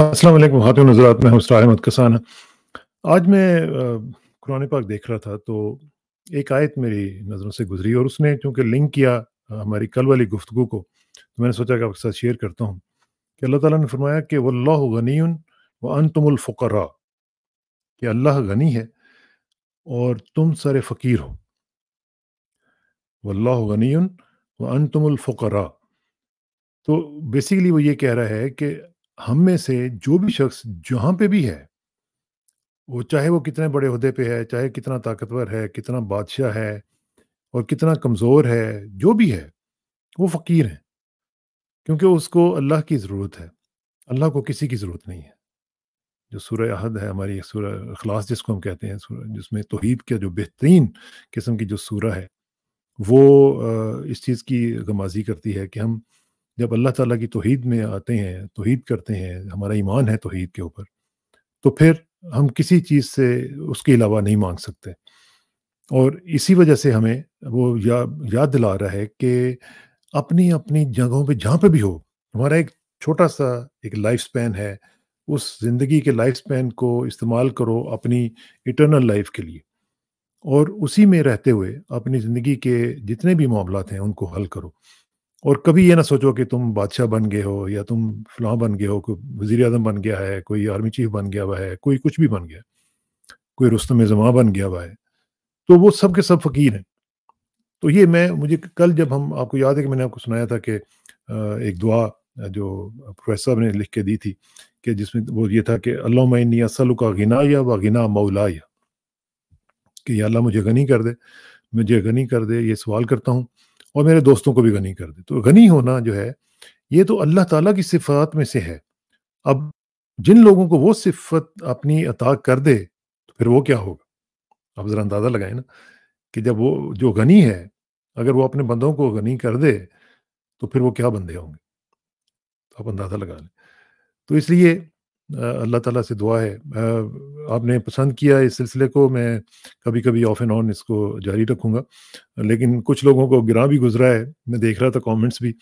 असलम खातिन नजरात में हूँ अहमद कसान आज मैं कुरान पाक देख रहा था तो एक आयत मेरी नज़रों से गुजरी और उसने चूँकि लिंक किया हमारी कल वाली गुफ्तु को तो मैंने सोचा कि आपके साथ शेयर करता हूँ कि अल्लाह ताला ने फरमाया कि वल्लाह गनी व अन फ़करा कि अल्लाह गनी है और तुम सारे फ़कीर हो वल्लाह गनी व अन फ़ुकरा तो बेसिकली वो ये कह रहा है कि हम में से जो भी शख्स जहाँ पे भी है वो चाहे वो कितने बड़े अहदे पे है चाहे कितना ताकतवर है कितना बादशाह है और कितना कमज़ोर है जो भी है वो फ़कीर है क्योंकि उसको अल्लाह की ज़रूरत है अल्लाह को किसी की ज़रूरत नहीं है जो सूर्य अहद है हमारी सूर्य अखलास जिसको हम कहते हैं जिसमें तोहीब का जो बेहतरीन किस्म की जो सूर है वो इस चीज़ की गमाजी करती है कि हम जब अल्लाह ताला की तोहद में आते हैं तोहद करते हैं हमारा ईमान है तोहद के ऊपर तो फिर हम किसी चीज़ से उसके अलावा नहीं मांग सकते और इसी वजह से हमें वो या, याद दिला रहा है कि अपनी अपनी जगहों पे जहाँ पे भी हो हमारा एक छोटा सा एक लाइफ स्पैन है उस ज़िंदगी के लाइफ स्पैन को इस्तेमाल करो अपनी इटर्नल लाइफ के लिए और उसी में रहते हुए अपनी ज़िंदगी के जितने भी मामला हैं उनको हल करो और कभी ये ना सोचो कि तुम बादशाह बन गए हो या तुम फलां बन गए हो कोई वज़ी अजम बन गया है कोई आर्मी चीफ बन गया हुआ है कोई कुछ भी बन गया कोई रुस्तम जमा बन गया हुआ है तो वो सब के सब फ़कीर हैं तो ये मैं मुझे कल जब हम आपको याद है कि मैंने आपको सुनाया था कि एक दुआ जो प्रोफेसर ने लिख के दी थी कि जिसमें वो ये था कि अल्लाह असलु का गिना या व गिना मौलाया कि अल्लाह मुझे गनी कर दे मुझे गनी कर दे ये सवाल करता हूँ और मेरे दोस्तों को भी गनी कर दे तो गनी होना जो है ये तो अल्लाह ताला की सिफात में से है अब जिन लोगों को वो सिफत अपनी अता कर दे तो फिर वो क्या होगा आप ज़रा अंदाज़ा लगाए ना कि जब वो जो गनी है अगर वो अपने बंदों को गनी कर दे तो फिर वो क्या बंदे होंगे तो आप अंदाज़ा लगा लें तो इसलिए अल्लाह ताला से दुआ है आपने पसंद किया इस सिलसिले को मैं कभी कभी ऑफ एंड ऑन इसको जारी रखूँगा लेकिन कुछ लोगों को गिरा भी गुजरा है मैं देख रहा था कमेंट्स भी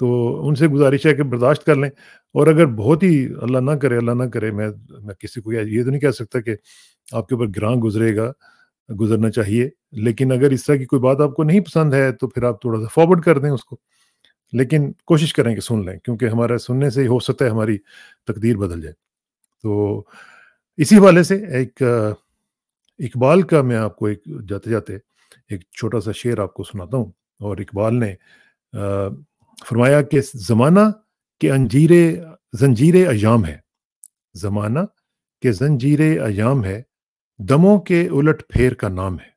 तो उनसे गुजारिश है कि बर्दाश्त कर लें और अगर बहुत ही अल्लाह ना करे अल्लाह ना करे मैं मैं किसी को ये तो नहीं कह सकता कि आपके ऊपर गिरा गुजरेगा गुजरना चाहिए लेकिन अगर इस तरह की कोई बात आपको नहीं पसंद है तो फिर आप थोड़ा सा फॉरवर्ड कर दें उसको लेकिन कोशिश करें कि सुन लें क्योंकि हमारा सुनने से ही हो सकता है हमारी तकदीर बदल जाए तो इसी हवाले से एक इकबाल का मैं आपको एक जाते जाते एक छोटा सा शेर आपको सुनाता हूँ और इकबाल ने फरमाया कि ज़माना के अंजीरे जंजीर अयाम है ज़माना के जंजीर अयाम है दमों के उलट फेर का नाम है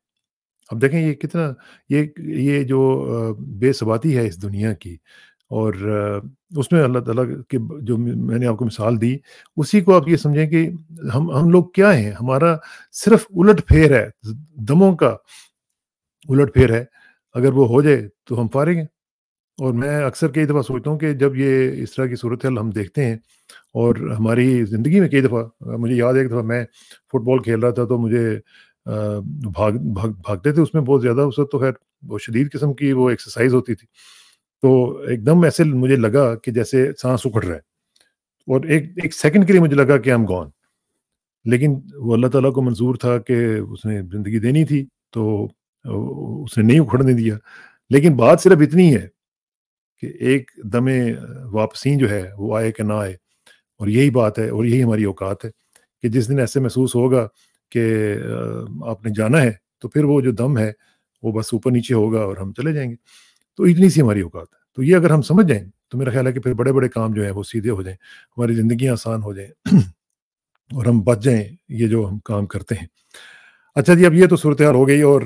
अब देखें ये कितना ये ये जो बेसबाती है इस दुनिया की और उसमें अल्लाह तला के जो मैंने आपको मिसाल दी उसी को आप ये समझें कि हम हम लोग क्या हैं हमारा सिर्फ उलट फेर है दमों का उलट फेर है अगर वो हो जाए तो हम फारेंगे और मैं अक्सर कई दफ़ा सोचता हूँ कि जब ये इस तरह की सूरत हम देखते हैं और हमारी ज़िंदगी में कई दफ़ा मुझे याद है एक दफ़ा मैं फ़ुटबॉल खेल रहा था तो मुझे भाग भाग भागते थे उसमें बहुत ज़्यादा उस तो खैर वो शदीद किस्म की वो एक्सरसाइज होती थी तो एकदम ऐसे मुझे लगा कि जैसे सांस उखड़ रहा है और एक एक सेकंड के लिए मुझे लगा कि आई एम गॉन लेकिन वो अल्लाह ताला को मंजूर था कि उसने ज़िंदगी देनी थी तो उसने नहीं उखड़ने दिया लेकिन बात सिर्फ इतनी है कि एक दमे वापसी जो है वो आए कि ना आए और यही बात है और यही हमारी औकात है कि जिस दिन ऐसे महसूस होगा कि आपने जाना है तो फिर वो जो दम है वो बस ऊपर नीचे होगा और हम चले जाएंगे तो इतनी सी हमारी औकात है तो ये अगर हम समझ जाएं तो मेरा ख्याल है कि फिर बड़े बड़े काम जो है वो सीधे हो जाएं हमारी ज़िंदगी आसान हो जाएं और हम बच जाएं ये जो हम काम करते हैं अच्छा जी अब ये तो सूरत हाल हो गई और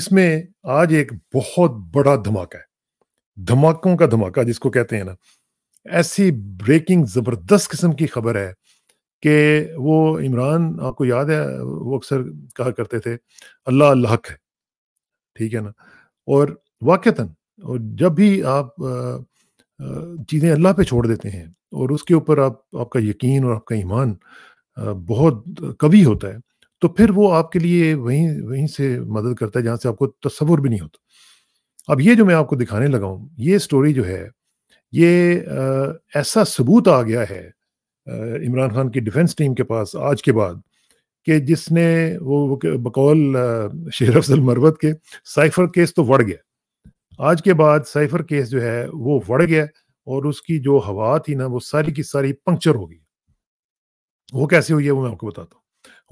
इसमें आज एक बहुत बड़ा धमाका है धमाकों का धमाका जिसको कहते हैं ना ऐसी ब्रेकिंग ज़बरदस्त किस्म की खबर है कि वो इमरान आपको याद है वो अक्सर कहा करते थे अल्लाह अल्लाह है ठीक है ना और वाक़ता और जब भी आप चीज़ें अल्लाह पे छोड़ देते हैं और उसके ऊपर आप आपका यकीन और आपका ईमान बहुत कवि होता है तो फिर वो आपके लिए वहीं वहीं से मदद करता है जहाँ से आपको तस्वुर भी नहीं होता अब ये जो मैं आपको दिखाने लगाऊँ ये स्टोरी जो है ये ऐसा सबूत आ गया है इमरान खान की डिफेंस टीम के पास आज के बाद कि जिसने वो बकौल शेर अफजल मरवत के साइफर केस तो बढ़ गया आज के बाद साइफर केस जो है वो बढ़ गया और उसकी जो हवा थी ना वो सारी की सारी पंक्चर हो गई वो कैसे हुई है वो मैं आपको बताता हूँ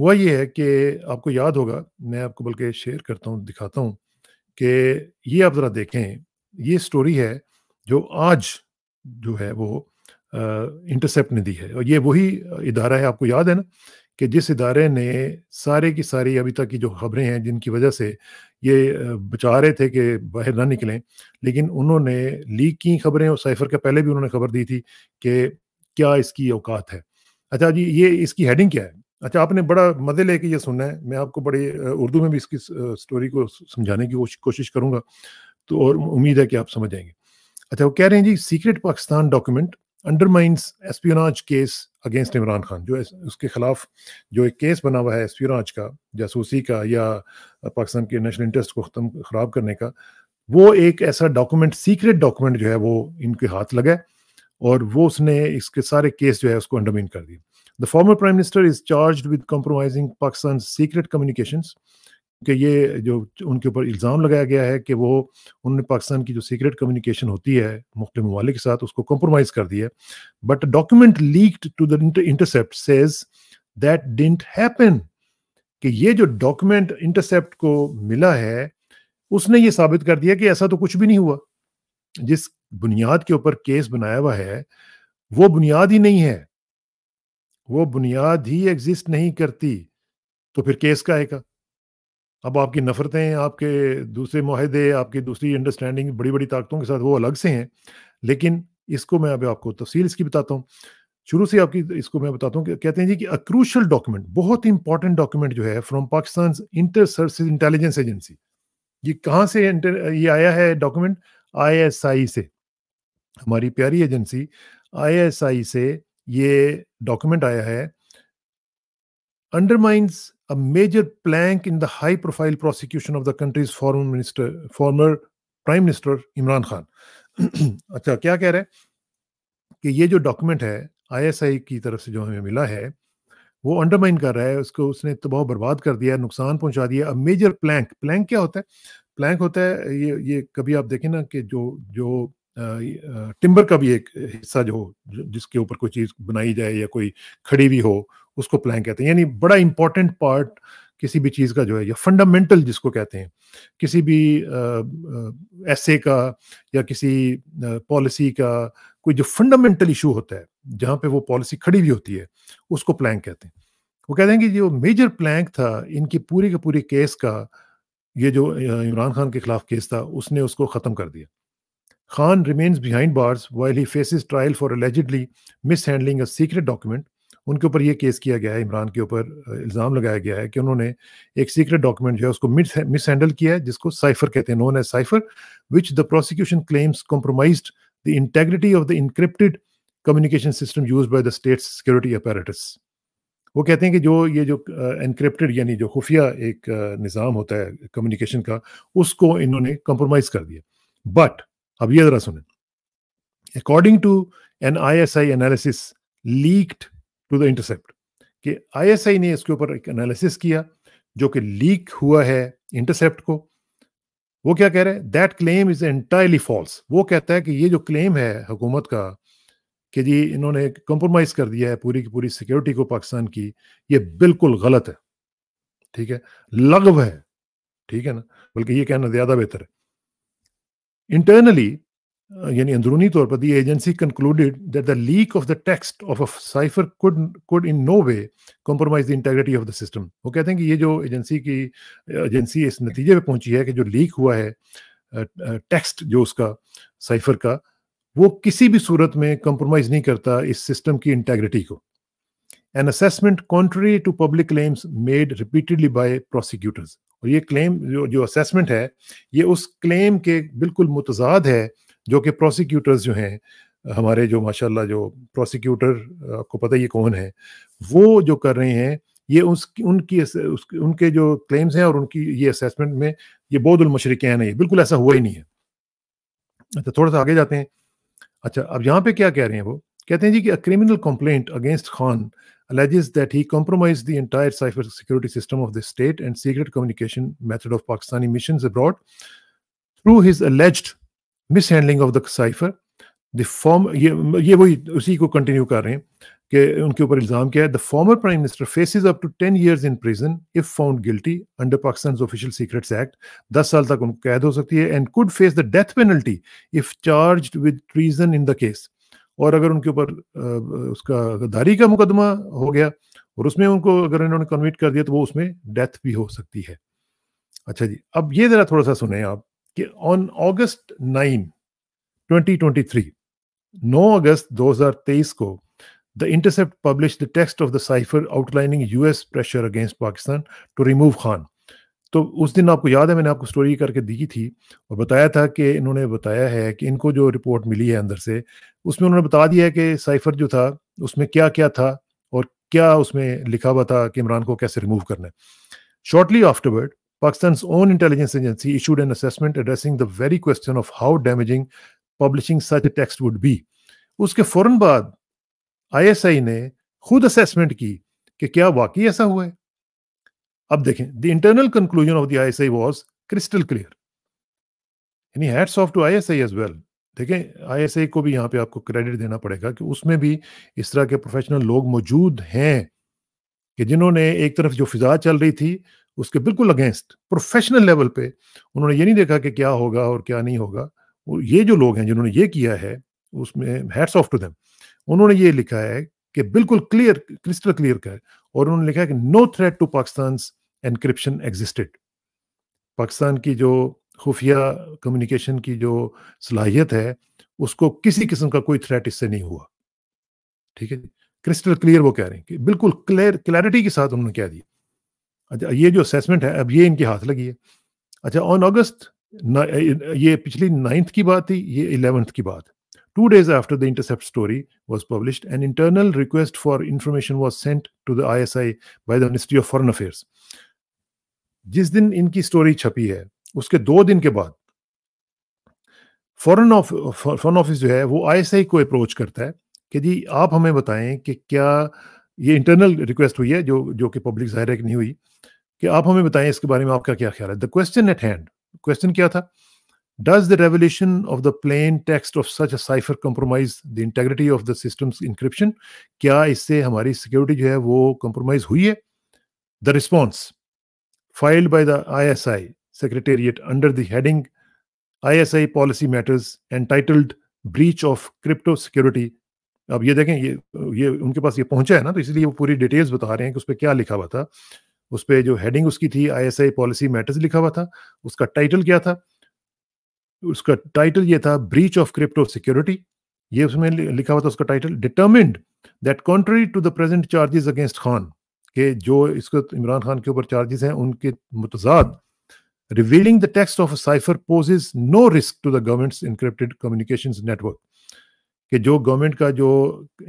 हुआ ये है कि आपको याद होगा मैं आपको बल्कि शेयर करता हूँ दिखाता हूँ कि ये आप ज़रा देखें ये स्टोरी है जो आज जो है वो इंटरसेप्ट ने दी है और ये वही इदारा है आपको याद है ना कि जिस इदारे ने सारे की सारी अभी तक की जो खबरें हैं जिनकी वजह से ये बचा रहे थे कि बाहर ना निकलें लेकिन उन्होंने लीक की खबरें और साइफर के पहले भी उन्होंने खबर दी थी कि क्या इसकी औकात है अच्छा जी ये इसकी हेडिंग क्या है अच्छा आपने बड़ा मज़े लेके ये सुनना है मैं आपको बड़े उर्दू में भी इसकी स्टोरी को समझाने की कोशिश करूँगा तो और उम्मीद है कि आप समझ जाएंगे अच्छा वो कह रहे हैं जी secret Pakistan document undermines espionage case against Imran Khan जो उसके खिलाफ जो एक केस बना हुआ है एस्पियोनाज का जासूसी का या पाकिस्तान के नेशनल इंटरेस्ट को खत्म खराब करने का वो एक ऐसा डॉक्यूमेंट सीक्रेट डॉक्यूमेंट जो है वो इनके हाथ लगा और वो उसने इसके सारे केस जो है उसको अंडरमाइन कर दिया the former prime minister is charge with compromising Pakistan secret communications कि ये जो उनके ऊपर इल्ज़ाम लगाया गया है कि वो उन्होंने पाकिस्तान की जो सीक्रेट कम्युनिकेशन होती है मुख्तु ममालिक के साथ उसको कॉम्प्रोमाइज़ कर दिया but document leak to the intercept says that didn't happen कि ये जो डॉक्यूमेंट इंटरसेप्ट को मिला है उसने ये साबित कर दिया कि ऐसा तो कुछ भी नहीं हुआ जिस बुनियाद के ऊपर केस बनाया हुआ है वो बुनियाद ही नहीं है वो बुनियाद ही एग्जिस्ट नहीं करती तो फिर केस का आएगा अब आपकी नफ़रतें आपके दूसरे माहदे आपकी दूसरी अंडरस्टैंडिंग बड़ी बड़ी ताकतों के साथ वो अलग से हैं लेकिन इसको मैं अभी आपको तफसील इसकी बताता हूँ शुरू से आपकी इसको मैं बताता हूँ कहते हैं जी कि अक्रूशल डॉक्यूमेंट बहुत इंपॉर्टेंट डॉक्यूमेंट जो है from Pakistan inter service intelligence agency ये कहाँ से ये आया है डॉक्यूमेंट आई से हमारी प्यारी एजेंसी आई से ये डॉक्यूमेंट आया है undermines a major plank in the high profile prosecution of the country's former minister former prime minister imran khan अच्छा क्या कह रहे हैं कि ये जो डॉक्यूमेंट है आईएसआई की तरफ से जो हमें मिला है वो अंडरमाइन कर रहा है उसको उसने तबाह तो बर्बाद कर दिया नुकसान पहुंचा दिया अ मेजर प्लैंक प्लैंक क्या होता है प्लैंक होता है ये ये कभी आप देखें ना कि जो जो टिम्बर का भी एक हिस्सा जो जिसके ऊपर कोई चीज़ बनाई जाए या कोई खड़ी हुई हो उसको प्लान कहते हैं यानी बड़ा इंपॉर्टेंट पार्ट किसी भी चीज़ का जो है या फंडामेंटल जिसको कहते हैं किसी भी ऐसे का या किसी पॉलिसी का कोई जो फंडामेंटल इशू होता है जहाँ पे वो पॉलिसी खड़ी भी होती है उसको प्लैंक कहते हैं वो कहते हैं कि जो मेजर प्लैंक था इनकी पूरे के पूरे केस का ये जो इमरान खान के खिलाफ केस था उसने उसको ख़त्म कर दिया Khan remains behind bars while he faces trial for for mishandling a secret document उनके ऊपर ये केस किया गया है इमरान के ऊपर इल्ज़ाम लगाया गया है कि उन्होंने एक सीक्रेट डॉक्यूमेंट जो है उसको मिस मिस हैंडल किया है जिसको साइफर कहते हैं known as cipher which the prosecution claims compromise the integrity of the encrypted communication system use by the state security apparatus वो कहते हैं कि जो ये जो इनक्रिप्टेड यानी जो खुफिया एक निज़ाम होता है कम्युनिकेशन का उसको इन्होंने कॉम्प्रोमाइज कर दिया बट अब ये ज़रा सुने according to an I S I analysis leaked to the intercept कि आईएसआई ने इसके ऊपर एक एनालिसिस किया जो कि लीक हुआ है इंटरसेप्ट को वो क्या कह रहे हैं that claim is entirely false वो कहता है कि ये जो क्लेम है हुकूमत का कि जी इन्होंने कंप्रोमाइज कर दिया है पूरी की पूरी सिक्योरिटी को पाकिस्तान की ये बिल्कुल गलत है ठीक है लगव है ठीक है ना बल्कि ये कहना ज्यादा बेहतर है इंटरनली यानी अंदरूनी तौर पर the agency concluded that the leak of the text of a cipher could could in no way compromise the integrity of the system वो कहते हैं कि ये जो एजेंसी की एजेंसी इस नतीजे पे पहुंची है कि जो लीक हुआ है टेक्स्ट जो उसका साइफर का वो किसी भी सूरत में कॉम्प्रोमाइज नहीं करता इस सिस्टम की इंटेग्रिटी को an assessment contrary to public claims made repeatedly by prosecutors और ये क्लेम जो जो असेसमेंट है ये उस क्लेम के बिल्कुल मुतजाद है जो कि प्रोसिक्यूटर्स जो हैं हमारे जो माशाल्लाह जो प्रोसिक्यूटर आपको पता ही कौन है वो जो कर रहे हैं ये उसकी उनकी उसके उनके जो क्लेम्स हैं और उनकी ये असेसमेंट में ये बहुत उलमशरक हैं नहीं बिल्कुल ऐसा हुआ ही नहीं है अच्छा थोड़ा सा आगे जाते हैं अच्छा अब यहाँ पे क्या कह रहे हैं वो कहते हैं जी कि criminal complaint against Khan alleges that he compromise the entire cipher security system of the state and secret communication method of Pakistani mission abroad through his alleged mishandling of the cipher the form ये ये वही उसी को continue कर रहे हैं कि उनके ऊपर इल्ज़ाम क्या है the former prime minister faces up to ten years in prison if found guilty under Pakistan official secrets act दस साल तक उनको कैद हो सकती है and could face the death penalty if charge with treason in the case और अगर उनके ऊपर उसका गद्दारी का मुकदमा हो गया और उसमें उनको अगर इन्होंने कन्विट कर दिया तो वो उसमें डेथ भी हो सकती है अच्छा जी अब ये ज़रा थोड़ा सा सुने आप ऑन अगस्त 9, 2023, no अगस्त 2023 को, the intercept publish the text of the cipher outlining US pressure against Pakistan to remove Khan तो उस दिन आपको याद है मैंने आपको स्टोरी करके दी थी और बताया था कि इन्होंने बताया है कि इनको जो रिपोर्ट मिली है अंदर से उसमें उन्होंने बता दिया है कि साइफर जो था उसमें क्या क्या था और क्या उसमें लिखा हुआ था कि इमरान को कैसे रिमूव करना है shortly afterward Pakistan's own intelligence agency issued an assessment addressing the very question of how damaging publishing such a text would be. उसके फौरन बाद आईएसआई ने खुद असेसमेंट की कि क्या वाकई ऐसा हुआ है अब देखें the internal conclusion of the ISI was crystal clear यानी hats off to ISI as well देखें आईएसआई को भी यहाँ पे आपको क्रेडिट देना पड़ेगा कि उसमें भी इस तरह के प्रोफेशनल लोग मौजूद हैं कि जिन्होंने एक तरफ जो फिजा चल रही थी उसके बिल्कुल अगेंस्ट प्रोफेशनल लेवल पे उन्होंने ये नहीं देखा कि क्या होगा और क्या नहीं होगा ये जो लोग हैं जिन्होंने ये किया है उसमें हैट्स ऑफ टू देम उन्होंने ये लिखा है कि बिल्कुल क्लियर क्रिस्टल क्लियर का है और उन्होंने लिखा है कि no threat to Pakistan encryption existed Pakistan की जो खुफिया कम्युनिकेशन की जो सलाहियत है उसको किसी किस्म का कोई थ्रेट इससे नहीं हुआ ठीक है क्रिस्टल क्लियर वो कह रहे हैं कि बिल्कुल क्लियर क्लैरिटी के साथ उन्होंने कह दिया अच्छा ये जो असेसमेंट है अब ये इनके हाथ लगी है अच्छा ऑन अगस्त ये पिछली नाइन्थ की बात थी ये इलेवंथ की बात two days after the intercept story was publish an internal request for information was sent to the I S I by the ministry of foreign affairs जिस दिन इनकी स्टोरी छपी है उसके दो दिन के बाद फॉरन फॉरन ऑफिस जो है वो आई एस आई को अप्रोच करता है कि जी आप हमें बताएं कि क्या ये इंटरनल रिक्वेस्ट हुई है जो जो कि पब्लिक जाहिर है कि नहीं हुई कि आप हमें बताएं इसके बारे में आपका क्या ख्याल है the question at hand question क्या था does the revelation of the plain text of such cipher compromise the integrity of the system encryption क्या इससे हमारी सिक्योरिटी जो है वो कंप्रोमाइज हुई है the response file by the I S I secretariat under the heading I S I policy matters entitled breach of crypto security अब ये देखें ये ये उनके पास ये पहुंचा है ना तो इसलिए वो पूरी डिटेल्स बता रहे हैं कि उस पर क्या लिखा हुआ था उस पर जो हेडिंग उसकी थी आईएसआई पॉलिसी मैटर्स लिखा हुआ था उसका टाइटल क्या था उसका टाइटल ये था ब्रीच ऑफ क्रिप्टो सिक्योरिटी ये उसमें लिखा हुआ था उसका title determined that contrary to the present charges against Khan के जो इसको इमरान खान के ऊपर चार्जेस हैं उनके मुतजाद revealing the text of cipher poses no risk to the government's encrypted communication network कि जो गवर्नमेंट का जो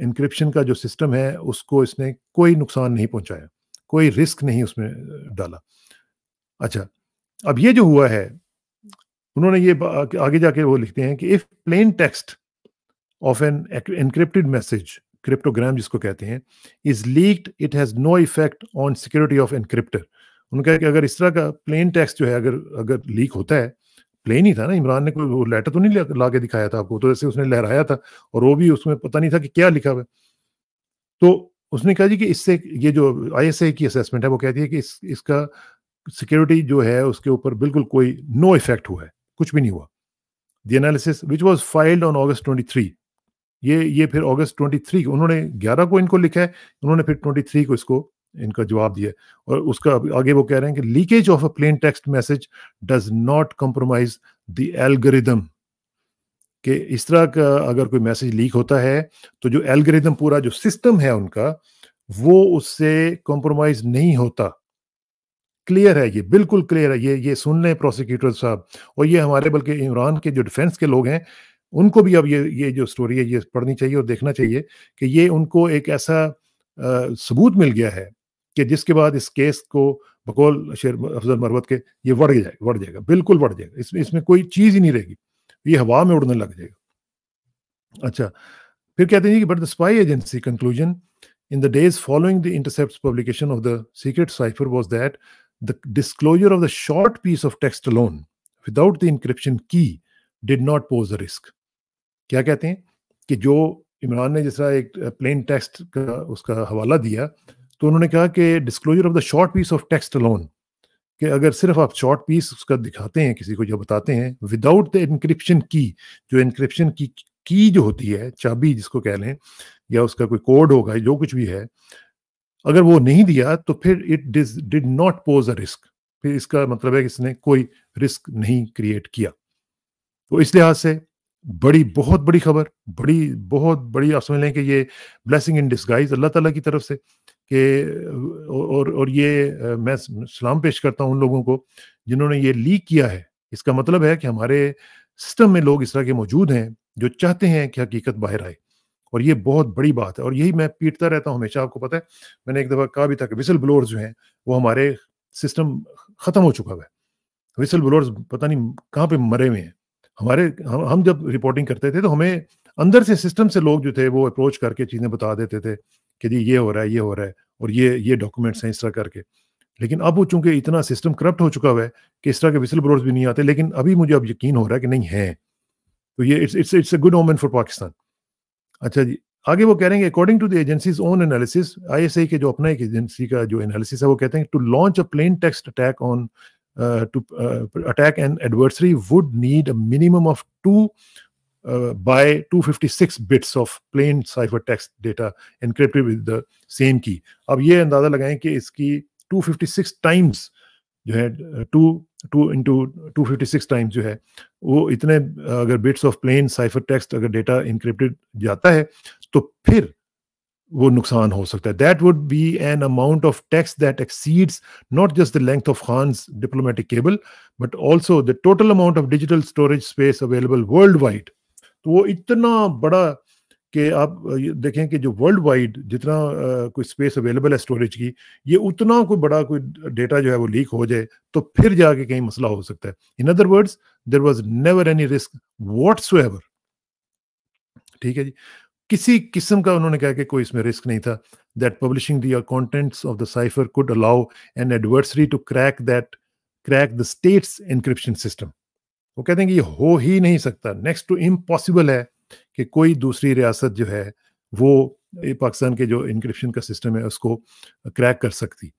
इंक्रिप्शन का जो सिस्टम है उसको इसने कोई नुकसान नहीं पहुंचाया कोई रिस्क नहीं उसमें डाला अच्छा अब ये जो हुआ है उन्होंने ये आगे जाके वो लिखते हैं कि if plain text of an encrypted message cryptogram जिसको कहते हैं is leaked it has no effect on security of encryptor उनका कि अगर इस तरह का प्लेन टेक्स्ट जो है अगर अगर लीक होता है प्लेन ही था ना इमरान ने कोई लेटर तो नहीं ला के दिखाया था आपको तो जैसे उसने लहराया था और वो भी उसमें पता नहीं था कि क्या लिखा हुआ तो उसने कहा जी कि इससे ये जो आई की असेसमेंट है वो कहती है कि इस इसका सिक्योरिटी जो है उसके ऊपर बिल्कुल कोई नो इफेक्ट हुआ है कुछ भी नहीं हुआ the analysis which was filed on August twenty three ये ये फिर अगस्त 23 उन्होंने 11 को इनको लिखा है उन्होंने फिर 23 को इसको इनका जवाब दिया और उसका आगे वो कह रहे हैं कि leakage of a plain text message does not compromise the algorithm कि इस तरह का अगर कोई मैसेज लीक होता है तो जो एल्गोरिदम पूरा जो सिस्टम है उनका वो उससे कॉम्प्रोमाइज नहीं होता क्लियर है ये बिल्कुल क्लियर है ये ये सुन लें प्रोसिक्यूटर साहब और ये हमारे बल्कि इमरान के जो डिफेंस के लोग हैं उनको भी अब ये ये जो स्टोरी है ये पढ़नी चाहिए और देखना चाहिए कि ये उनको एक ऐसा आ, सबूत मिल गया है कि जिसके बाद इस केस को बकौल शेर अफजल मरवत के ये बढ़ जाएगा बढ़ जाएगा बिल्कुल बढ़ जाएगा इसमें इसमें कोई चीज़ ही नहीं रहेगी ये हवा में उड़ने लग जाएगा अच्छा फिर कहते हैं कि but the spy agency conclusion in the days following the intercept publication of the secret cipher was that the disclosure of the short piece of text alone without the encryption key did not pose the risk क्या कहते हैं कि जो इमरान ने जिस तरह एक plain text का उसका हवाला दिया तो उन्होंने कहा कि disclosure of the short piece of text alone कि अगर सिर्फ आप शॉर्ट पीस उसका दिखाते हैं किसी को जो बताते हैं विदाउट द इनक्रिप्शन की जो इनक्रिप्शन की की जो होती है चाबी जिसको कह लें या उसका कोई कोड होगा जो कुछ भी है अगर वो नहीं दिया तो फिर it did not pose a risk फिर इसका मतलब है कि इसने कोई रिस्क नहीं क्रिएट किया तो इस लिहाज से बड़ी बहुत बड़ी खबर बड़ी बहुत बड़ी आप समझ लें कि ये ब्लेसिंग इन डिस्गाइज अल्लाह ताला की तरफ से कि और और ये मैं सलाम पेश करता हूँ उन लोगों को जिन्होंने ये लीक किया है इसका मतलब है कि हमारे सिस्टम में लोग इस तरह के मौजूद हैं जो चाहते हैं कि हकीकत बाहर आए और ये बहुत बड़ी बात है और यही मैं पीटता रहता हूँ हमेशा आपको पता है मैंने एक दफ़ा कहा भी था कि विसल ब्लोअर्स जो हैं वो हमारे सिस्टम ख़त्म हो चुका हुआ है विसल ब्लोअर्स पता नहीं कहाँ पे मरे हुए हैं हमारे हम, हम जब रिपोर्टिंग करते थे तो हमें अंदर से सिस्टम से लोग जो थे वो अप्रोच करके चीज़ें बता देते थे कि जी ये हो रहा है ये हो रहा है और ये ये डॉक्यूमेंट्स हैं इस तरह करके लेकिन अब वो चूंकि इतना सिस्टम करप्ट हो चुका हुआ है कि इस तरह के विसल ब्रोर्स भी नहीं आते लेकिन अभी मुझे अब यकीन हो रहा है कि नहीं है तो ये it's it's it's a good omen for Pakistan अच्छा जी आगे वो कह रहे हैं according to the agency's own analysis आई के जो अपना एक एजेंसी का जो एनालिसिस है वो कहते हैं to launch a plain text attack on Uh, to uh, attack an adversary would need a minimum of two uh, by 256 bits of plain cipher text data encrypted with the same key अब ये अंदाज़ा लगाएं कि इसकी 256 times जो है two two into two times जो है वो इतने uh, अगर bits of plain cipher text अगर डेटा इनक्रिप्टेड जाता है तो फिर वो नुकसान हो सकता है that would be an amount of text that exceeds not just the length of Khan's diplomatic cable but also the total amount of digital storage space available world wide तो वो इतना बड़ा कि आप देखें कि जो वर्ल्ड वाइड जितना आ, कोई स्पेस अवेलेबल है स्टोरेज की ये उतना कोई बड़ा कोई डेटा जो है वो लीक हो जाए तो फिर जाके कहीं मसला हो सकता है in other words there was never any risk what's ठीक है जी किसी किस्म का उन्होंने कहा कि कोई इसमें रिस्क नहीं था that publishing the contents of the cipher could allow an adversary to crack that crack the state's encryption system वो कहते हैं कि ये हो ही नहीं सकता नेक्स्ट टू इम्पॉसिबल है कि कोई दूसरी रियासत जो है वो पाकिस्तान के जो इंक्रिप्शन का सिस्टम है उसको क्रैक uh, कर सकती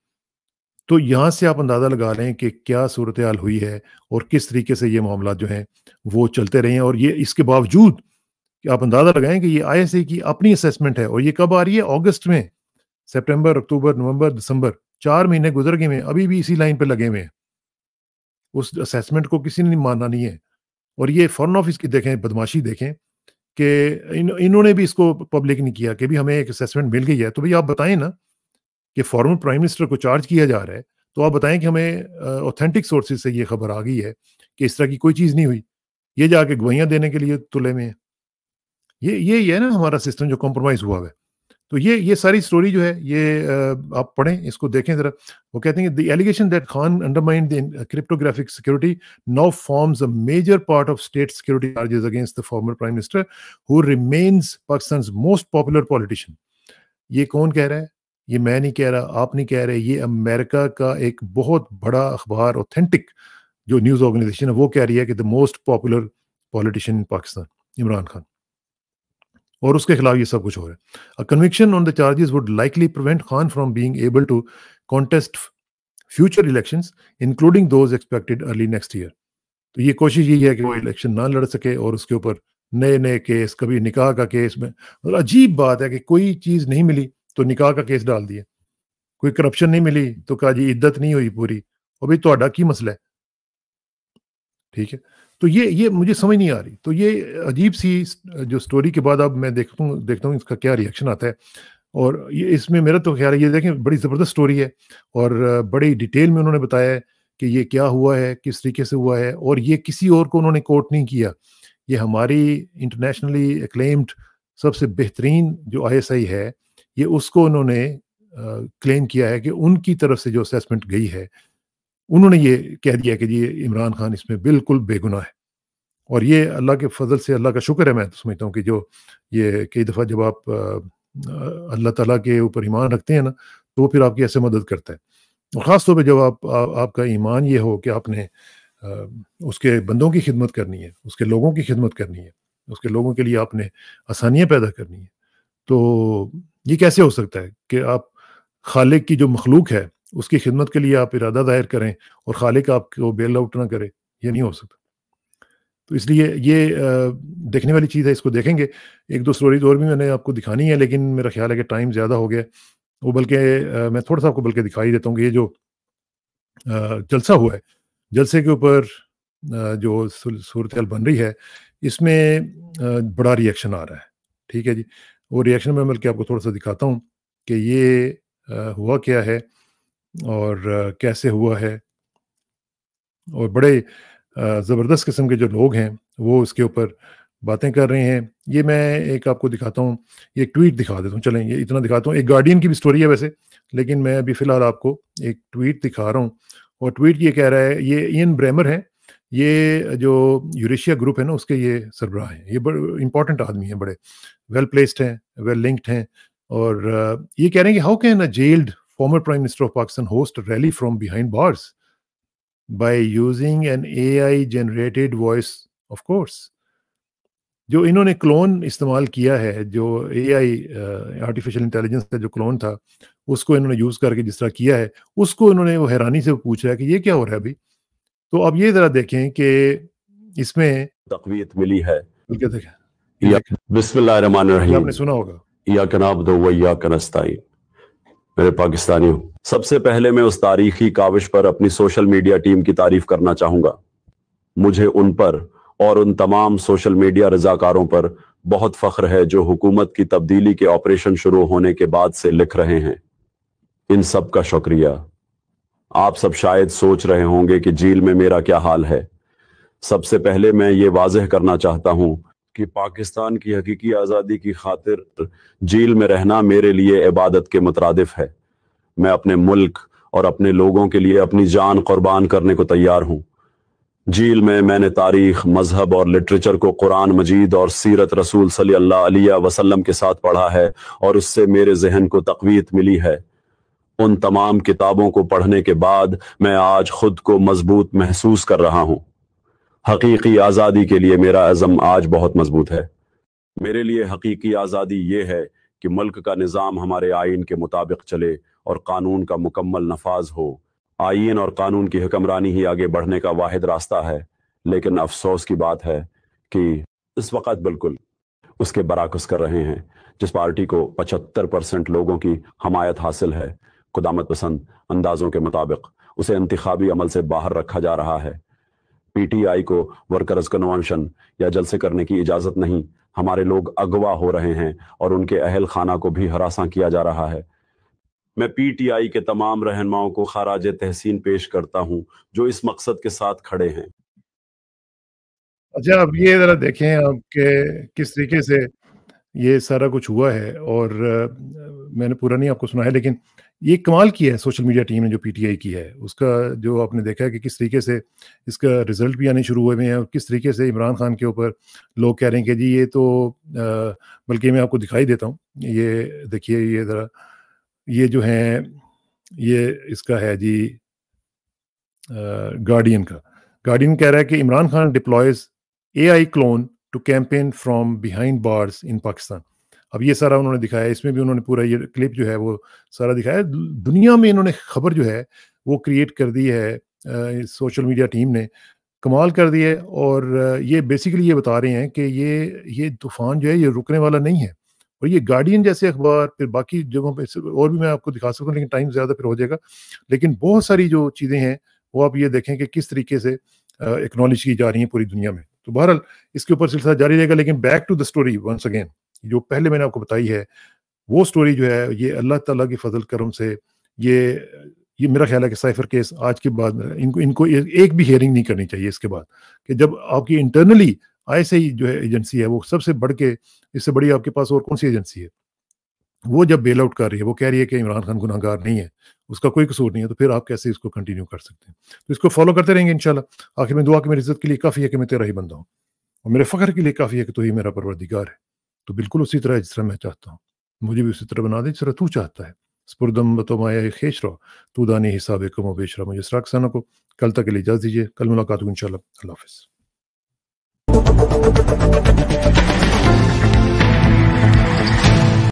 तो यहाँ से आप अंदाज़ा लगा लें कि क्या सूरत हाल हुई है और किस तरीके से ये मामला जो है वो चलते रहे हैं और ये इसके बावजूद कि आप अंदाजा लगाएं कि ये आईएसए की अपनी असेसमेंट है और ये कब आ रही है अगस्त में सितंबर अक्टूबर नवंबर दिसंबर चार महीने गुजर गए हैं अभी भी इसी लाइन पर लगे हुए हैं उस असेसमेंट को किसी ने माना नहीं है और ये फॉरन ऑफिस की देखें बदमाशी देखें कि इन इन्होंने भी इसको पब्लिक नहीं किया कि भी हमें एक असेसमेंट मिल गई है तो भाई आप बताएं ना कि फॉर्मर प्राइम मिनिस्टर को चार्ज किया जा रहा है तो आप बताएं कि हमें ऑथेंटिक सोर्सेज से ये खबर आ गई है कि इस तरह की कोई चीज़ नहीं हुई ये जाके गवाहियाँ देने के लिए तुले में है ये ये ये ना हमारा सिस्टम जो कॉम्प्रोमाइज हुआ है तो ये ये सारी स्टोरी जो है ये आप पढ़ें इसको देखें जरा वो कहते हैं the allegation that Khan undermined the cryptographic security now forms a major part of state security charges against the former prime minister who remains Pakistan most popular politician ये कौन कह रहा है ये मैं नहीं कह रहा आप नहीं कह रहे ये अमेरिका का एक बहुत बड़ा अखबार ऑथेंटिक जो न्यूज़ ऑर्गेनाइजेशन है वो कह रही है कि the most popular politician in Pakistan Imran Khan और उसके खिलाफ ये सब कुछ हो रहा है conviction on the charges would likely prevent Khan from being able to contest future elections including those expected early next year तो ये कोशिश यही है कि वो इलेक्शन ना लड़ सके और उसके ऊपर नए नए केस कभी निकाह का केस में और अजीब बात है कि कोई चीज़ नहीं मिली तो निकाह का केस डाल दिया कोई करप्शन नहीं मिली तो कहा जी इद्दत नहीं हुई पूरी और भाई तो की मसला है ठीक है तो ये ये मुझे समझ नहीं आ रही तो ये अजीब सी जो स्टोरी के बाद अब मैं देखता हूँ देखता हूँ इसका क्या रिएक्शन आता है और ये इसमें मेरा तो ख्याल है ये देखें बड़ी ज़बरदस्त स्टोरी है और बड़ी डिटेल में उन्होंने बताया है कि ये क्या हुआ है किस तरीके से हुआ है और ये किसी और को उन्होंने कोट नहीं किया ये हमारी इंटरनेशनली एक्लेम्ड सबसे बेहतरीन जो आईएसआई है ये उसको उन्होंने क्लेम किया है कि उनकी तरफ से जो असेसमेंट गई है उन्होंने ये कह दिया कि जी इमरान खान इसमें बिल्कुल बेगुनाह है और ये अल्लाह के फजल से अल्लाह का शुक्र है मैं तो समझता हूँ कि जो ये कई दफ़ा जब आप अल्लाह तला के ऊपर ईमान रखते हैं ना तो वो फिर आपकी ऐसे मदद करता है और ख़ास तौर पर जब आप आ, आपका ईमान ये हो कि आपने आ, उसके बंदों की खिदमत करनी है उसके लोगों की खिदमत करनी है उसके लोगों के लिए आपने आसानियाँ पैदा करनी है तो ये कैसे हो सकता है कि आप खालिक की जो मखलूक है उसकी खिदमत के लिए आप इरादा दायर करें और खालिक आपको बेल आउट ना करे ये नहीं हो सकता तो इसलिए ये देखने वाली चीज़ है इसको देखेंगे एक दो स्टोरी और भी मैंने आपको दिखानी है लेकिन मेरा ख्याल है कि टाइम ज़्यादा हो गया वो बल्कि मैं थोड़ा सा आपको बल्कि दिखाई देता हूँ कि ये जो जलसा हुआ है जलसे के ऊपर जो सूरत बन रही है इसमें बड़ा रिएक्शन आ रहा है ठीक है जी वो रिएक्शन में बल्कि आपको थोड़ा सा दिखाता हूँ कि ये हुआ क्या है और कैसे हुआ है और बड़े ज़बरदस्त किस्म के जो लोग हैं वो उसके ऊपर बातें कर रहे हैं ये मैं एक आपको दिखाता हूँ ये ट्वीट दिखा देता हूँ चलें ये इतना दिखाता हूँ एक गार्डियन की भी स्टोरी है वैसे लेकिन मैं अभी फ़िलहाल आपको एक ट्वीट दिखा रहा हूँ और ट्वीट ये कह रहा है ये इन ब्रेमर है ये जो यूरेशिया ग्रुप है ना उसके ये सरबराह हैं ये बड़े इंपॉर्टेंट आदमी हैं बड़े वेल प्लेस्ड हैं वेल लिंक्ड हैं और ये कह रहे हैं कि how can a jailed former Prime Minister of Pakistan host a rally from behind bars by using an AI generated voice of course जो इन्होंने क्लोन इस्तेमाल किया है जो ए आई आर्टिफिशियल इंटेलिजेंस का जो क्लोन था उसको इन्होंने यूज़ करके जिस तरह किया है उसको इन्होंने वो हैरानी से पूछ रहा है कि ये क्या हो रहा है अभी तो अब ये ज़रा देखें कि इसमें तकवीत मिली है बिस्मिल्लाह रहमान रहीम आपने सुना होगा या कनाब दो या कनस्ताई मेरे पाकिस्तानियों सबसे पहले मैं उस तारीखी काविश पर अपनी सोशल मीडिया टीम की तारीफ करना चाहूंगा मुझे उन पर और उन तमाम सोशल मीडिया रजाकारों पर बहुत फख्र है जो हुकूमत की तब्दीली के ऑपरेशन शुरू होने के बाद से लिख रहे हैं इन सब का शुक्रिया आप सब शायद सोच रहे होंगे कि जेल में मेरा क्या हाल है सबसे पहले मैं ये वाजह करना चाहता हूं कि पाकिस्तान की हकीकी आज़ादी की खातिर जेल में रहना मेरे लिए इबादत के मुतरदफ है मैं अपने मुल्क और अपने लोगों के लिए अपनी जान कुर्बान करने को तैयार हूँ जेल में मैंने तारीख मजहब और लिटरेचर को कुरान मजीद और सीरत रसूल सल्ला वसल्लम के साथ पढ़ा है और उससे मेरे जहन को तकवीत मिली है उन तमाम किताबों को पढ़ने के बाद मैं आज खुद को मजबूत महसूस कर रहा हूँ हकीकी आज़ादी के लिए मेरा अज़म आज बहुत मजबूत है मेरे लिए हकीकी आज़ादी ये है कि मुल्क का निज़ाम हमारे आइन के मुताबिक चले और कानून का मुकम्मल नफाज हो आइन और कानून की हुक्मरानी ही आगे बढ़ने का वाद रास्ता है लेकिन अफसोस की बात है कि इस वक्त बिल्कुल उसके बराकस कर रहे हैं जिस पार्टी को पचहत्तर परसेंट लोगों की हमायत हासिल है खुदामत पसंद अंदाजों के मुताबिक उसे इंतबी अमल से बाहर रखा जा रहा है पीटीआई को वर्कर्स कन्वेंशन या जलसे करने की इजाजत नहीं हमारे लोग अगवा हो रहे हैं और उनके अहल खाना को भी हरासा किया जा रहा है मैं पीटीआई के तमाम रहनुमाओं को खराज तहसीन पेश करता हूं जो इस मकसद के साथ खड़े हैं अच्छा अब ये जरा देखें अब के किस तरीके से ये सारा कुछ हुआ है और मैंने पूरा नहीं आपको सुना है लेकिन ये कमाल की है सोशल मीडिया टीम ने जो पीटीआई की है उसका जो आपने देखा है कि किस तरीके से इसका रिजल्ट भी आने शुरू हुए हैं और किस तरीके से इमरान खान के ऊपर लोग कह रहे हैं कि जी ये तो बल्कि मैं आपको दिखाई देता हूँ ये देखिए ये ज़रा ये जो है ये इसका है जी गार्डियन का गार्डियन कह रहा है कि Imran Khan deploys A I clone to campaign from behind bars in Pakistan अब ये सारा उन्होंने दिखाया इसमें भी उन्होंने पूरा ये क्लिप जो है वो सारा दिखाया दुनिया में इन्होंने खबर जो है वो क्रिएट कर दी है सोशल मीडिया टीम ने कमाल कर दी है और ये बेसिकली ये बता रहे हैं कि ये ये तूफान जो है ये रुकने वाला नहीं है और ये गार्डियन जैसे अखबार फिर बाकी जगहों पर और भी मैं आपको दिखा सकूँ लेकिन टाइम ज़्यादा फिर हो जाएगा लेकिन बहुत सारी जो चीज़ें हैं वो आप ये देखें कि किस तरीके से एक्नॉलेज की जा रही है पूरी दुनिया में तो बहरहाल इसके ऊपर सिलसिला जारी रहेगा लेकिन back to the story once again जो पहले मैंने आपको बताई है वो स्टोरी जो है ये अल्लाह ताला की फजल करम से ये ये मेरा ख्याल है कि साइफर केस आज के बाद इनको इनको एक भी हेयरिंग नहीं करनी चाहिए इसके बाद कि जब आपकी इंटरनली आई जो है एजेंसी है वो सबसे बढ़ के इससे बड़ी आपके पास और कौन सी एजेंसी है वो जब बेल आउट कर रही है वो कह रही है कि इमरान खान गुनाहगार नहीं है उसका कोई कसूर नहीं है तो फिर आप कैसे इसको कंटिन्यू कर सकते हैं तो इसको फॉलो करते रहेंगे इंशाल्लाह आखिर में दुआ की मेरी इज्जत के लिए काफ़ी है कि मैं तेरा ही बंदा हूँ और मेरे फ़ख्र के लिए काफ़ी है कि तो ही मेरा परवरदिगार है तो बिल्कुल उसी तरह जिस तरह मैं चाहता हूँ मुझे भी उसी तरह बना दे जिस तरह तू चाहता है स्पुरदम तो माया खेच रहो तू दानी हिसाब को बेच रहा मुझे इसरा को कल तक के लिए इजाज़ दीजिए कल मुलाकात होगी इन अल्लाह हाफिज़